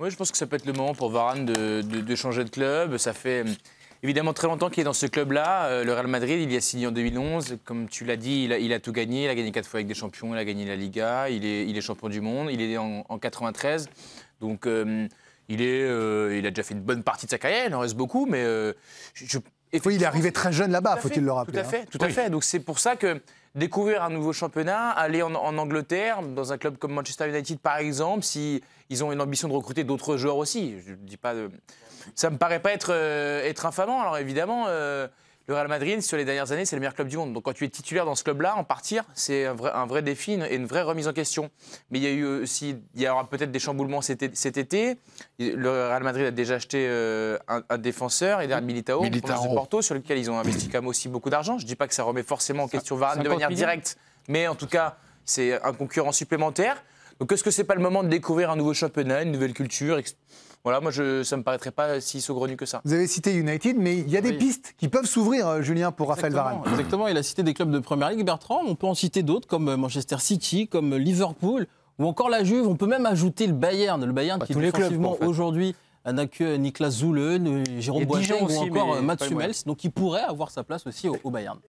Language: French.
Oui, je pense que ça peut être le moment pour Varane de, de, changer de club. Ça fait hum, évidemment très longtemps qu'il est dans ce club-là. Euh, le Real Madrid, il y a signé en 2011. Comme tu l'as dit, il a, tout gagné. Il a gagné quatre fois avec des champions. Il a gagné la Liga. Il est, il est champion du monde. Il est en, en 93. Donc, hum, il, est, euh, il a déjà fait une bonne partie de sa carrière. Il en reste beaucoup. Mais euh, je, il est arrivé très jeune là-bas, faut-il le rappeler. Tout à fait, tout à hein. fait. Donc c'est pour ça que découvrir un nouveau championnat, aller en, Angleterre, dans un club comme Manchester United par exemple, si ils ont une ambition de recruter d'autres joueurs aussi, je dis pas, ça me paraît pas être euh, être infamant. Alors évidemment. Euh, le Real Madrid, sur les dernières années, c'est le meilleur club du monde. Donc quand tu es titulaire dans ce club-là, en partir, c'est un vrai, un vrai défi et une vraie remise en question. Mais il y a eu aussi, il y aura peut-être des chamboulements cet, été. Le Real Madrid a déjà acheté euh, un, défenseur, et derrière Militao, Militao. Porto, sur lequel ils ont investi quand même aussi beaucoup d'argent. Je ne dis pas que ça remet forcément en question Varane de manière directe, mais en tout cas, c'est un concurrent supplémentaire. Donc est-ce que c'est pas le moment de découvrir un nouveau championnat, une nouvelle culture voilà, moi, je, ça ne me paraîtrait pas si saugrenu que ça. Vous avez cité United, mais il y a des pistes qui peuvent s'ouvrir, euh, Julien, pour Raphaël Varane. Exactement, il a cité des clubs de Première Ligue, Bertrand. On peut en citer d'autres, comme euh, Manchester City, comme euh, Liverpool, ou encore la Juve. On peut même ajouter le Bayern, le Bayern bah, qui, défensivement, en fait. aujourd'hui, n'a que Niklas Zule, Jérôme Boateng ou encore Mats Hummels, donc il pourrait avoir sa place aussi au Bayern.